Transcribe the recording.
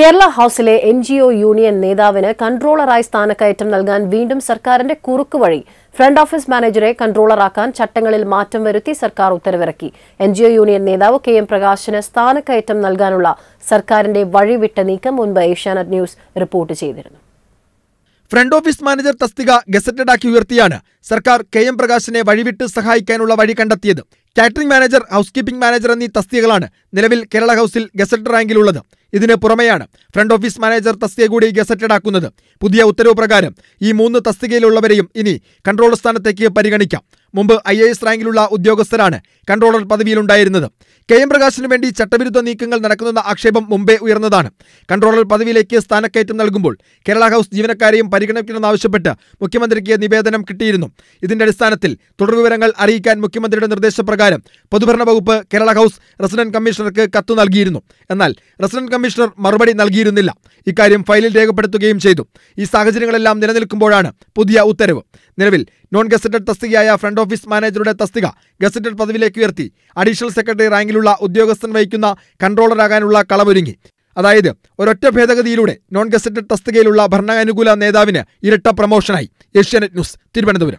കേരള ഹൌസിലെ N G O union നേതാവിന് കൺട്രോളറായി സ്ഥാനക്കയറ്റം നൽകാൻ വീണ്ടും സർക്കാരിന്റെ കുറുക്ക് വഴി ഫ്രണ്ട് ഓഫീസ് മാനേജറെ കൺട്രോളറാക്കാൻ ചട്ടങ്ങളിൽ മാറ്റം വരുത്തി സർക്കാർ ഉത്തരവിറക്കി എൻ ജി ഒ യൂണിയൻ നേതാവ് കെ എം പ്രകാശിന് സ്ഥാനക്കയറ്റം നൽകാനുള്ള സർക്കാരിന്റെ വഴിവിട്ട നീക്കം മുൻപ് ഏഷ്യാനെറ്റ് ന്യൂസ് റിപ്പോർട്ട് ചെയ്തിരുന്നു ഫ്രണ്ട് ഓഫീസ് മാനേജർ തസ്തിക ഗസറ്റഡാക്കി ഉയർത്തിയാണ് സർക്കാർ കെ എം പ്രകാശിനെ വഴിവിട്ട് സഹായിക്കാനുള്ള വഴി കണ്ടെത്തിയത് catering manager housekeeping manager എന്നീ തസ്തികകളാണ് നിലവിൽ കേരള ഹൗസിൽ ഗസറ്റഡ് റാങ്കിലുള്ളത് ഇതിന് പുറമെയാണ് ഫ്രണ്ട് ഓഫീസ് മാനേജർ തസ്തിക കൂടി ഗസറ്റഡ് ആക്കുന്നത് പുതിയ ഉത്തരവ് പ്രകാരം ഈ മൂന്ന് തസ്തികയിലുള്ളവരെയും ഇനി കൺട്രോളർ സ്ഥാനത്തേക്ക് പരിഗണിക്കാം മുമ്പ് ഐ എ എസ് റാങ്കിലുള്ള ഉദ്യോഗസ്ഥരാണ് കൺട്രോളർ പദവിയിലുണ്ടായിരുന്നത് കെ എം പ്രകാശിനു വേണ്ടി ചട്ടവിരുദ്ധ നീക്കങ്ങൾ നടക്കുന്നെന്ന ആക്ഷേപം മുമ്പേ ഉയർന്നതാണ് കൺട്രോളർ പദവിയിലേക്ക് സ്ഥാനക്കയറ്റം നൽകുമ്പോൾ കേരള ഹൗസ് ജീവനക്കാരെയും പരിഗണിക്കണമെന്നാവശ്യപ്പെട്ട് മുഖ്യമന്ത്രിക്ക് നിവേദനം കിട്ടിയിരുന്നു ഇതിന്റെ അടിസ്ഥാനത്തിൽ തുടർവിവരങ്ങൾ അറിയിക്കാൻ മുഖ്യമന്ത്രിയുടെ നിർദ്ദേശപ്രകാരം പ്രകാരം പൊതുഭരണ വകുപ്പ് കേരള ഹൗസ് റെസിഡന്റ് കമ്മീഷണർക്ക് കത്ത് നൽകിയിരുന്നു എന്നാൽ റെസിഡന്റ് കമ്മീഷണർ മറുപടി നൽകിയിരുന്നില്ല ഇക്കാര്യം ഫയലിൽ രേഖപ്പെടുത്തുകയും ചെയ്തു ഈ സാഹചര്യങ്ങളെല്ലാം നിലനിൽക്കുമ്പോഴാണ് പുതിയ ഉത്തരവ് നിലവിൽ നോൺ ഗസറ്റഡ് തസ്തികയായ ഫ്രണ്ട് ഓഫീസ് മാനേജറുടെ തസ്തിക ഗസറ്റഡ് പദവിയിലേക്ക് ഉയർത്തി അഡീഷണൽ സെക്രട്ടറി റാങ്കിലുള്ള ഉദ്യോഗസ്ഥൻ വഹിക്കുന്ന കൺട്രോളറാകാനുള്ള കളമൊരുങ്ങി അതായത് ഒരൊറ്റ ഭേദഗതിയിലൂടെ നോൺ ഗസറ്റഡ് തസ്തികയിലുള്ള ഭരണാനുകൂല നേതാവിന് ഇരട്ട പ്രമോഷനായി ഏഷ്യാനെറ്റ് ന്യൂസ് തിരുവനന്തപുരം